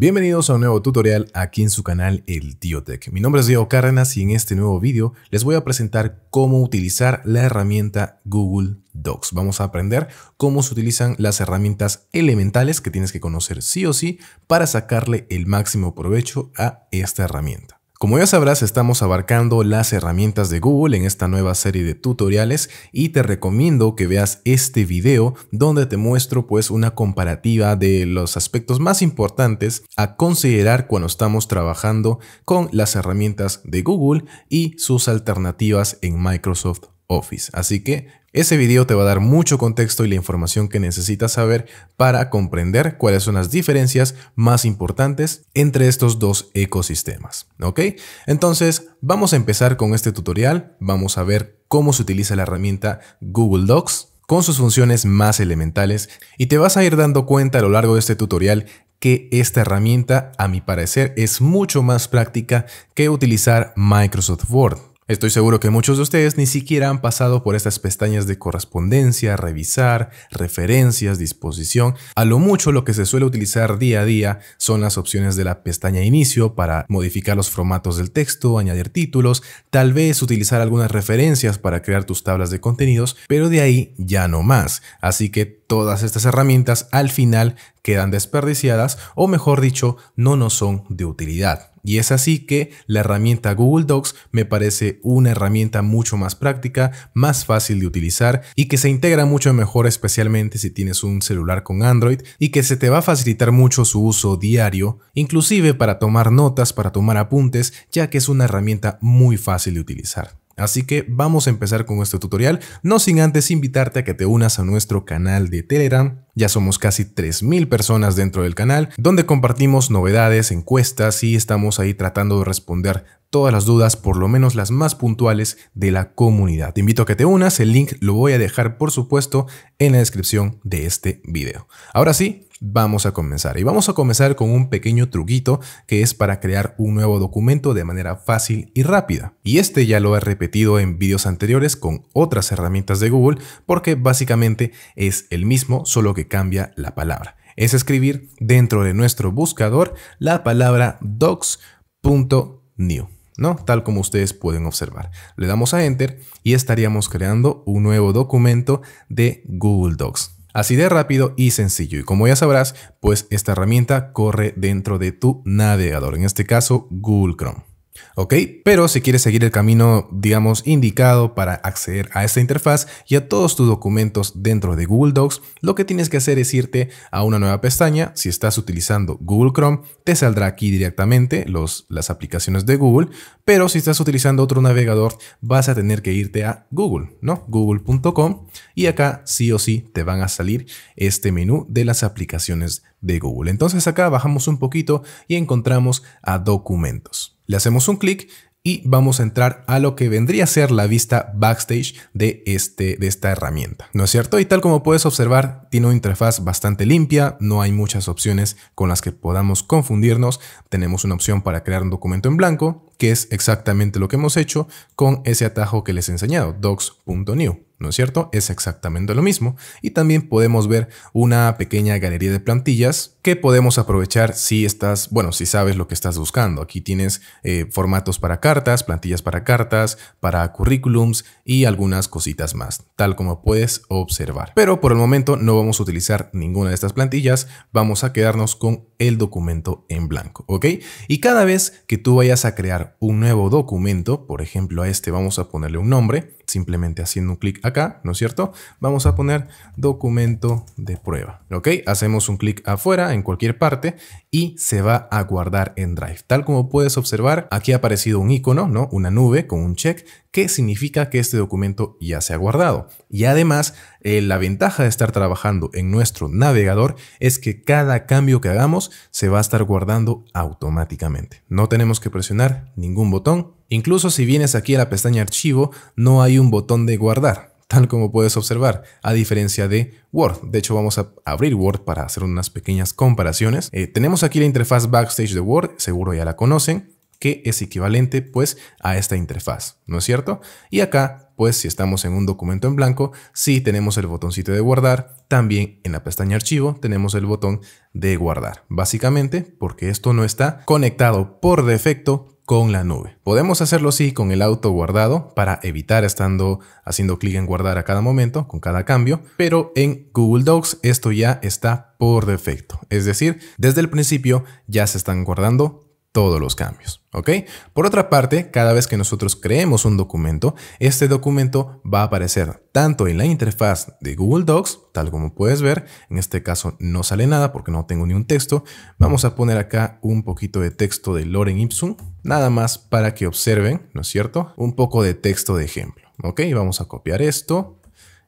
Bienvenidos a un nuevo tutorial aquí en su canal El Tío Tech. Mi nombre es Diego Cárdenas y en este nuevo vídeo les voy a presentar cómo utilizar la herramienta Google Docs. Vamos a aprender cómo se utilizan las herramientas elementales que tienes que conocer sí o sí para sacarle el máximo provecho a esta herramienta. Como ya sabrás, estamos abarcando las herramientas de Google en esta nueva serie de tutoriales y te recomiendo que veas este video donde te muestro pues una comparativa de los aspectos más importantes a considerar cuando estamos trabajando con las herramientas de Google y sus alternativas en Microsoft Office. Así que ese video te va a dar mucho contexto y la información que necesitas saber para comprender cuáles son las diferencias más importantes entre estos dos ecosistemas. ¿Ok? Entonces, vamos a empezar con este tutorial. Vamos a ver cómo se utiliza la herramienta Google Docs con sus funciones más elementales y te vas a ir dando cuenta a lo largo de este tutorial que esta herramienta, a mi parecer, es mucho más práctica que utilizar Microsoft Word. Estoy seguro que muchos de ustedes ni siquiera han pasado por estas pestañas de correspondencia, revisar, referencias, disposición. A lo mucho lo que se suele utilizar día a día son las opciones de la pestaña inicio para modificar los formatos del texto, añadir títulos, tal vez utilizar algunas referencias para crear tus tablas de contenidos, pero de ahí ya no más. Así que todas estas herramientas al final quedan desperdiciadas o mejor dicho, no nos son de utilidad. Y es así que la herramienta Google Docs me parece una herramienta mucho más práctica, más fácil de utilizar y que se integra mucho mejor especialmente si tienes un celular con Android y que se te va a facilitar mucho su uso diario, inclusive para tomar notas, para tomar apuntes, ya que es una herramienta muy fácil de utilizar. Así que vamos a empezar con este tutorial, no sin antes invitarte a que te unas a nuestro canal de Telegram. Ya somos casi 3.000 personas dentro del canal, donde compartimos novedades, encuestas y estamos ahí tratando de responder todas las dudas, por lo menos las más puntuales de la comunidad. Te invito a que te unas, el link lo voy a dejar por supuesto en la descripción de este video. Ahora sí, Vamos a comenzar y vamos a comenzar con un pequeño truquito que es para crear un nuevo documento de manera fácil y rápida. Y este ya lo he repetido en vídeos anteriores con otras herramientas de Google porque básicamente es el mismo solo que cambia la palabra. Es escribir dentro de nuestro buscador la palabra docs.new. ¿no? Tal como ustedes pueden observar. Le damos a Enter y estaríamos creando un nuevo documento de Google Docs. Así de rápido y sencillo. Y como ya sabrás, pues esta herramienta corre dentro de tu navegador, en este caso Google Chrome. ¿Ok? Pero si quieres seguir el camino, digamos, indicado para acceder a esta interfaz y a todos tus documentos dentro de Google Docs, lo que tienes que hacer es irte a una nueva pestaña. Si estás utilizando Google Chrome, te saldrá aquí directamente los, las aplicaciones de Google, pero si estás utilizando otro navegador, vas a tener que irte a Google, ¿no? Google.com y acá sí o sí te van a salir este menú de las aplicaciones de Google. Entonces acá bajamos un poquito y encontramos a documentos. Le hacemos un clic y vamos a entrar a lo que vendría a ser la vista backstage de, este, de esta herramienta, ¿no es cierto? Y tal como puedes observar, tiene una interfaz bastante limpia, no hay muchas opciones con las que podamos confundirnos, tenemos una opción para crear un documento en blanco, que es exactamente lo que hemos hecho con ese atajo que les he enseñado, docs.new. ¿no es cierto? Es exactamente lo mismo. Y también podemos ver una pequeña galería de plantillas que podemos aprovechar si estás, bueno, si sabes lo que estás buscando. Aquí tienes eh, formatos para cartas, plantillas para cartas, para currículums y algunas cositas más, tal como puedes observar. Pero por el momento no vamos a utilizar ninguna de estas plantillas, vamos a quedarnos con el documento en blanco, ¿ok? Y cada vez que tú vayas a crear un nuevo documento, por ejemplo a este vamos a ponerle un nombre, simplemente haciendo un clic acá, ¿no es cierto? Vamos a poner documento de prueba, ¿ok? Hacemos un clic afuera, en cualquier parte, y se va a guardar en Drive. Tal como puedes observar, aquí ha aparecido un icono, ¿no? Una nube con un check que significa que este documento ya se ha guardado. Y además, eh, la ventaja de estar trabajando en nuestro navegador es que cada cambio que hagamos se va a estar guardando automáticamente. No tenemos que presionar ningún botón, Incluso si vienes aquí a la pestaña archivo, no hay un botón de guardar, tal como puedes observar, a diferencia de Word. De hecho, vamos a abrir Word para hacer unas pequeñas comparaciones. Eh, tenemos aquí la interfaz Backstage de Word, seguro ya la conocen, que es equivalente pues a esta interfaz, ¿no es cierto? Y acá, pues si estamos en un documento en blanco, sí tenemos el botoncito de guardar, también en la pestaña archivo tenemos el botón de guardar, básicamente porque esto no está conectado por defecto con la nube. Podemos hacerlo así con el auto guardado para evitar estando haciendo clic en guardar a cada momento con cada cambio, pero en Google Docs esto ya está por defecto. Es decir, desde el principio ya se están guardando todos los cambios. ¿ok? Por otra parte, cada vez que nosotros creemos un documento, este documento va a aparecer tanto en la interfaz de Google Docs, tal como puedes ver, en este caso no sale nada porque no tengo ni un texto, vamos a poner acá un poquito de texto de Loren Ipsum, nada más para que observen, ¿no es cierto? Un poco de texto de ejemplo, ¿ok? Vamos a copiar esto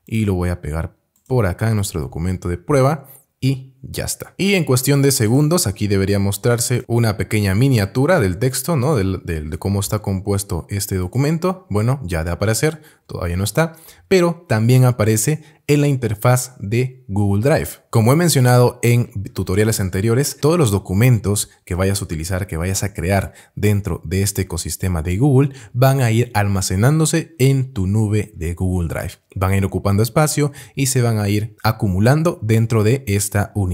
y lo voy a pegar por acá en nuestro documento de prueba y ya está. Y en cuestión de segundos, aquí debería mostrarse una pequeña miniatura del texto, ¿no? Del, de cómo está compuesto este documento. Bueno, ya de aparecer, todavía no está, pero también aparece en la interfaz de Google Drive. Como he mencionado en tutoriales anteriores, todos los documentos que vayas a utilizar, que vayas a crear dentro de este ecosistema de Google, van a ir almacenándose en tu nube de Google Drive. Van a ir ocupando espacio y se van a ir acumulando dentro de esta unidad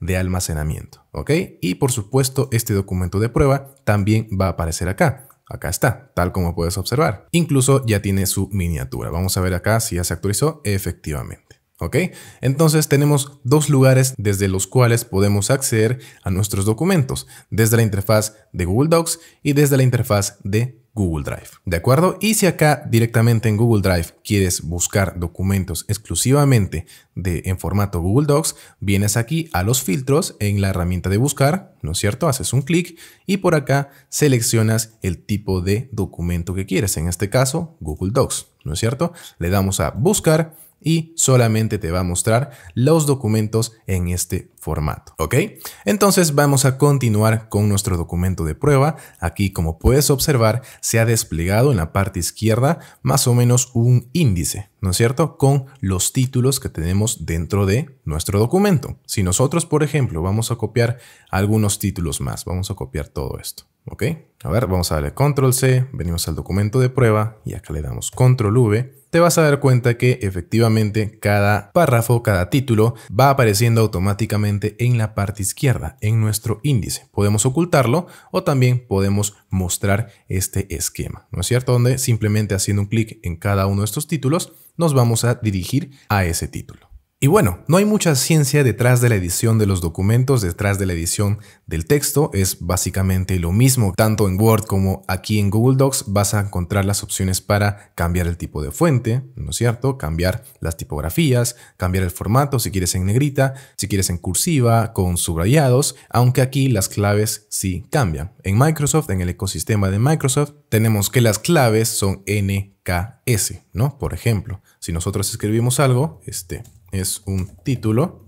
de almacenamiento. ¿Ok? Y por supuesto, este documento de prueba también va a aparecer acá. Acá está, tal como puedes observar. Incluso ya tiene su miniatura. Vamos a ver acá si ya se actualizó. Efectivamente. ¿Ok? Entonces tenemos dos lugares desde los cuales podemos acceder a nuestros documentos, desde la interfaz de Google Docs y desde la interfaz de Google Drive, ¿de acuerdo? Y si acá directamente en Google Drive quieres buscar documentos exclusivamente de, en formato Google Docs, vienes aquí a los filtros en la herramienta de buscar, ¿no es cierto? Haces un clic y por acá seleccionas el tipo de documento que quieres, en este caso Google Docs, ¿no es cierto? Le damos a buscar y solamente te va a mostrar los documentos en este formato. ¿Ok? Entonces vamos a continuar con nuestro documento de prueba. Aquí, como puedes observar, se ha desplegado en la parte izquierda más o menos un índice, ¿no es cierto? Con los títulos que tenemos dentro de nuestro documento. Si nosotros, por ejemplo, vamos a copiar algunos títulos más, vamos a copiar todo esto. ¿Ok? A ver, vamos a darle control C, venimos al documento de prueba y acá le damos control V. Te vas a dar cuenta que efectivamente cada párrafo, cada título va apareciendo automáticamente en la parte izquierda, en nuestro índice. Podemos ocultarlo o también podemos mostrar este esquema, ¿no es cierto? Donde simplemente haciendo un clic en cada uno de estos títulos nos vamos a dirigir a ese título. Y bueno, no hay mucha ciencia detrás de la edición de los documentos, detrás de la edición del texto, es básicamente lo mismo. Tanto en Word como aquí en Google Docs vas a encontrar las opciones para cambiar el tipo de fuente, ¿no es cierto? Cambiar las tipografías, cambiar el formato, si quieres en negrita, si quieres en cursiva, con subrayados, aunque aquí las claves sí cambian. En Microsoft, en el ecosistema de Microsoft, tenemos que las claves son NKS, ¿no? Por ejemplo, si nosotros escribimos algo, este es un título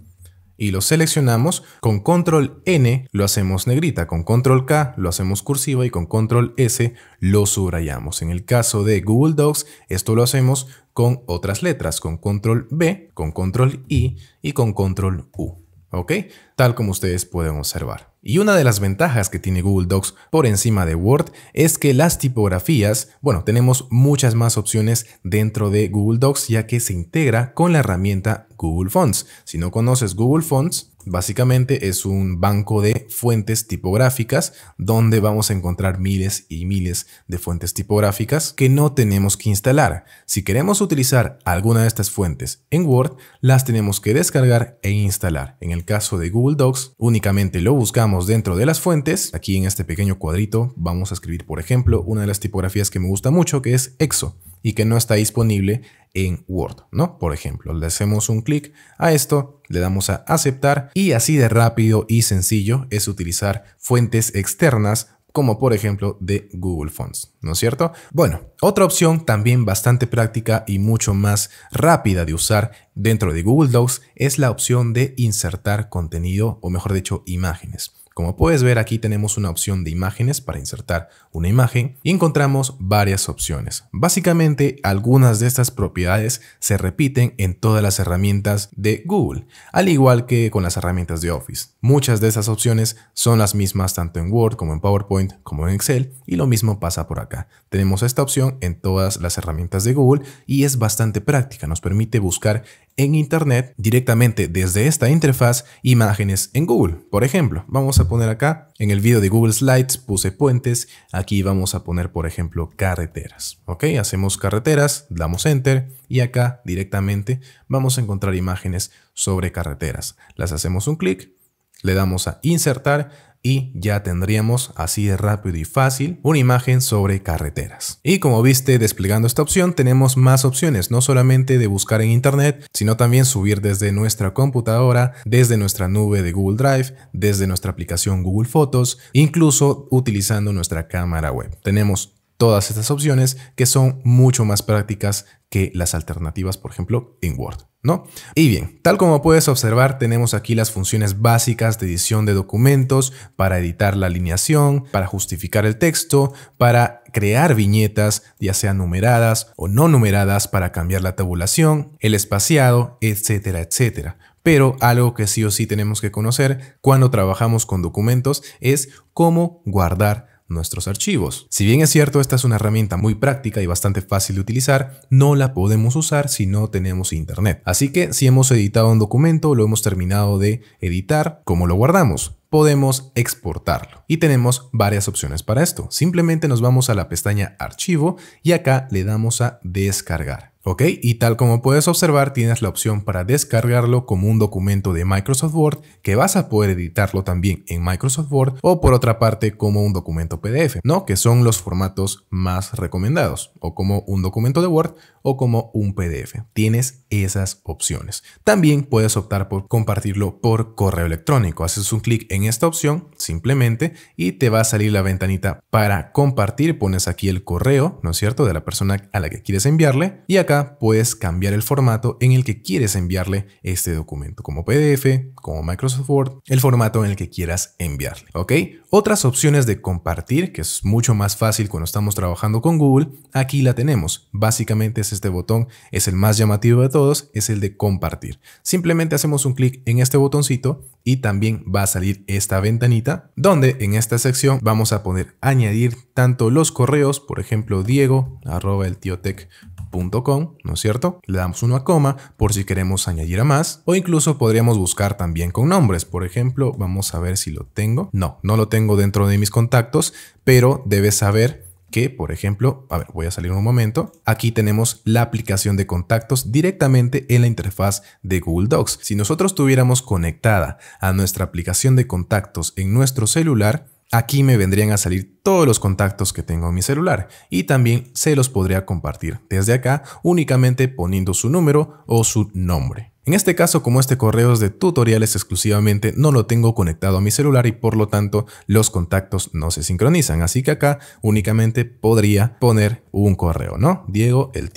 y lo seleccionamos. Con control N lo hacemos negrita, con control K lo hacemos cursiva y con control S lo subrayamos. En el caso de Google Docs, esto lo hacemos con otras letras, con control B, con control I y con control U. ¿ok? Tal como ustedes pueden observar. Y una de las ventajas que tiene Google Docs por encima de Word es que las tipografías, bueno, tenemos muchas más opciones dentro de Google Docs ya que se integra con la herramienta Google Fonts. Si no conoces Google Fonts, Básicamente es un banco de fuentes tipográficas donde vamos a encontrar miles y miles de fuentes tipográficas que no tenemos que instalar. Si queremos utilizar alguna de estas fuentes en Word, las tenemos que descargar e instalar. En el caso de Google Docs, únicamente lo buscamos dentro de las fuentes. Aquí en este pequeño cuadrito vamos a escribir, por ejemplo, una de las tipografías que me gusta mucho que es EXO y que no está disponible en Word, ¿no? Por ejemplo, le hacemos un clic a esto, le damos a aceptar y así de rápido y sencillo es utilizar fuentes externas como por ejemplo de Google Fonts, ¿no es cierto? Bueno, otra opción también bastante práctica y mucho más rápida de usar dentro de Google Docs es la opción de insertar contenido o mejor dicho imágenes. Como puedes ver aquí tenemos una opción de imágenes para insertar una imagen y encontramos varias opciones. Básicamente algunas de estas propiedades se repiten en todas las herramientas de Google, al igual que con las herramientas de Office. Muchas de esas opciones son las mismas tanto en Word como en PowerPoint como en Excel y lo mismo pasa por acá. Tenemos esta opción en todas las herramientas de Google y es bastante práctica, nos permite buscar en Internet directamente desde esta interfaz imágenes en Google. Por ejemplo, vamos a poner acá. En el video de Google Slides puse puentes, aquí vamos a poner por ejemplo carreteras. Ok, hacemos carreteras, damos enter y acá directamente vamos a encontrar imágenes sobre carreteras. Las hacemos un clic, le damos a insertar, y ya tendríamos así de rápido y fácil una imagen sobre carreteras. Y como viste desplegando esta opción tenemos más opciones, no solamente de buscar en internet, sino también subir desde nuestra computadora, desde nuestra nube de Google Drive, desde nuestra aplicación Google Fotos, incluso utilizando nuestra cámara web. Tenemos todas estas opciones que son mucho más prácticas que las alternativas, por ejemplo, en Word. ¿No? Y bien, tal como puedes observar, tenemos aquí las funciones básicas de edición de documentos para editar la alineación, para justificar el texto, para crear viñetas, ya sean numeradas o no numeradas, para cambiar la tabulación, el espaciado, etcétera, etcétera. Pero algo que sí o sí tenemos que conocer cuando trabajamos con documentos es cómo guardar nuestros archivos. Si bien es cierto, esta es una herramienta muy práctica y bastante fácil de utilizar, no la podemos usar si no tenemos internet. Así que si hemos editado un documento, lo hemos terminado de editar, ¿cómo lo guardamos? podemos exportarlo. Y tenemos varias opciones para esto. Simplemente nos vamos a la pestaña Archivo y acá le damos a Descargar. ¿Ok? Y tal como puedes observar, tienes la opción para descargarlo como un documento de Microsoft Word que vas a poder editarlo también en Microsoft Word o por otra parte como un documento PDF, ¿no? Que son los formatos más recomendados, o como un documento de Word o como un PDF. Tienes esas opciones. También puedes optar por compartirlo por correo electrónico. Haces un clic en esta opción simplemente y te va a salir la ventanita para compartir. Pones aquí el correo, ¿no es cierto?, de la persona a la que quieres enviarle y acá puedes cambiar el formato en el que quieres enviarle este documento, como PDF, como Microsoft Word, el formato en el que quieras enviarle, ¿ok? Otras opciones de compartir, que es mucho más fácil cuando estamos trabajando con Google, aquí la tenemos. Básicamente es este botón, es el más llamativo de todos, es el de compartir. Simplemente hacemos un clic en este botoncito y también va a salir esta ventanita donde en esta sección vamos a poder añadir tanto los correos, por ejemplo, diego arroba el ¿no es cierto? Le damos una coma por si queremos añadir a más o incluso podríamos buscar también con nombres. Por ejemplo, vamos a ver si lo tengo. No, no lo tengo dentro de mis contactos, pero debes saber que, por ejemplo, a ver, voy a salir un momento. Aquí tenemos la aplicación de contactos directamente en la interfaz de Google Docs. Si nosotros tuviéramos conectada a nuestra aplicación de contactos en nuestro celular, Aquí me vendrían a salir todos los contactos que tengo en mi celular y también se los podría compartir desde acá únicamente poniendo su número o su nombre. En este caso, como este correo es de tutoriales exclusivamente, no lo tengo conectado a mi celular y por lo tanto los contactos no se sincronizan. Así que acá únicamente podría poner un correo, ¿no? Diego, el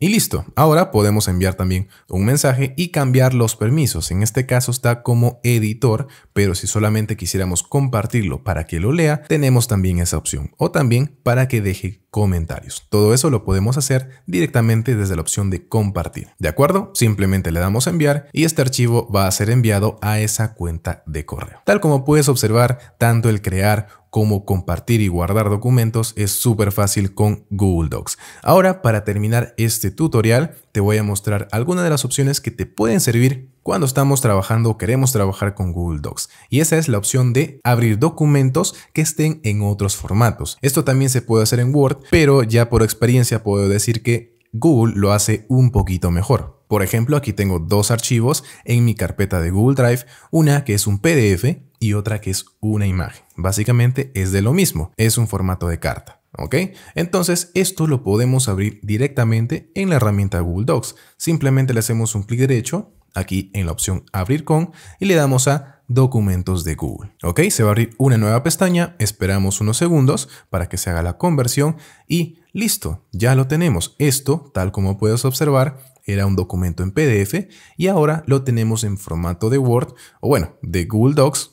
y listo, ahora podemos enviar también un mensaje y cambiar los permisos. En este caso está como editor, pero si solamente quisiéramos compartirlo para que lo lea, tenemos también esa opción. O también para que deje comentarios. Todo eso lo podemos hacer directamente desde la opción de compartir. ¿De acuerdo? Simplemente le damos a enviar y este archivo va a ser enviado a esa cuenta de correo. Tal como puedes observar, tanto el crear como compartir y guardar documentos es súper fácil con Google Docs. Ahora, para terminar este este tutorial te voy a mostrar algunas de las opciones que te pueden servir cuando estamos trabajando o queremos trabajar con Google Docs. Y esa es la opción de abrir documentos que estén en otros formatos. Esto también se puede hacer en Word, pero ya por experiencia puedo decir que Google lo hace un poquito mejor. Por ejemplo, aquí tengo dos archivos en mi carpeta de Google Drive, una que es un PDF y otra que es una imagen. Básicamente es de lo mismo, es un formato de carta. ¿Ok? Entonces esto lo podemos abrir directamente en la herramienta Google Docs. Simplemente le hacemos un clic derecho aquí en la opción Abrir con y le damos a Documentos de Google. ¿Ok? Se va a abrir una nueva pestaña, esperamos unos segundos para que se haga la conversión y listo, ya lo tenemos. Esto, tal como puedes observar, era un documento en PDF y ahora lo tenemos en formato de Word o bueno, de Google Docs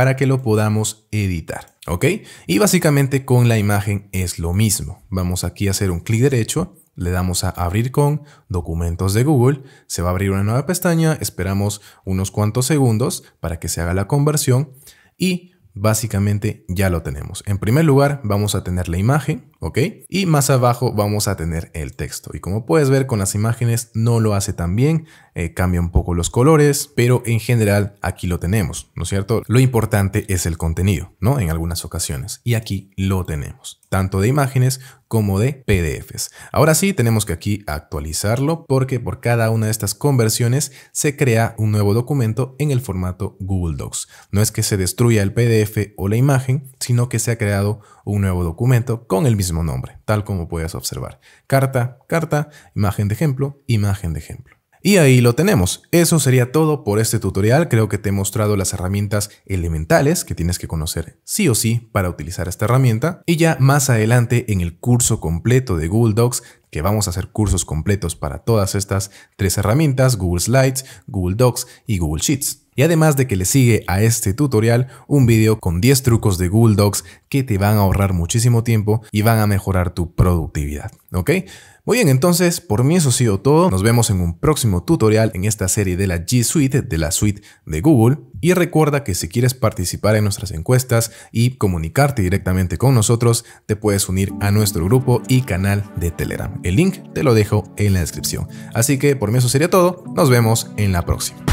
para que lo podamos editar. ¿Ok? Y básicamente con la imagen es lo mismo. Vamos aquí a hacer un clic derecho, le damos a abrir con documentos de Google, se va a abrir una nueva pestaña, esperamos unos cuantos segundos para que se haga la conversión y básicamente ya lo tenemos. En primer lugar vamos a tener la imagen, ¿ok? Y más abajo vamos a tener el texto. Y como puedes ver con las imágenes no lo hace tan bien, eh, cambia un poco los colores, pero en general aquí lo tenemos, ¿no es cierto? Lo importante es el contenido, ¿no? En algunas ocasiones. Y aquí lo tenemos, tanto de imágenes como de PDFs. Ahora sí, tenemos que aquí actualizarlo porque por cada una de estas conversiones se crea un nuevo documento en el formato Google Docs. No es que se destruya el PDF o la imagen, sino que se ha creado un nuevo documento con el mismo nombre, tal como puedes observar. Carta, carta, imagen de ejemplo, imagen de ejemplo. Y ahí lo tenemos. Eso sería todo por este tutorial. Creo que te he mostrado las herramientas elementales que tienes que conocer sí o sí para utilizar esta herramienta. Y ya más adelante en el curso completo de Google Docs, que vamos a hacer cursos completos para todas estas tres herramientas, Google Slides, Google Docs y Google Sheets. Y además de que le sigue a este tutorial un video con 10 trucos de Google Docs que te van a ahorrar muchísimo tiempo y van a mejorar tu productividad. ¿Ok? Muy bien, entonces por mí eso ha sido todo. Nos vemos en un próximo tutorial en esta serie de la G Suite, de la suite de Google. Y recuerda que si quieres participar en nuestras encuestas y comunicarte directamente con nosotros, te puedes unir a nuestro grupo y canal de Telegram. El link te lo dejo en la descripción. Así que por mí eso sería todo. Nos vemos en la próxima.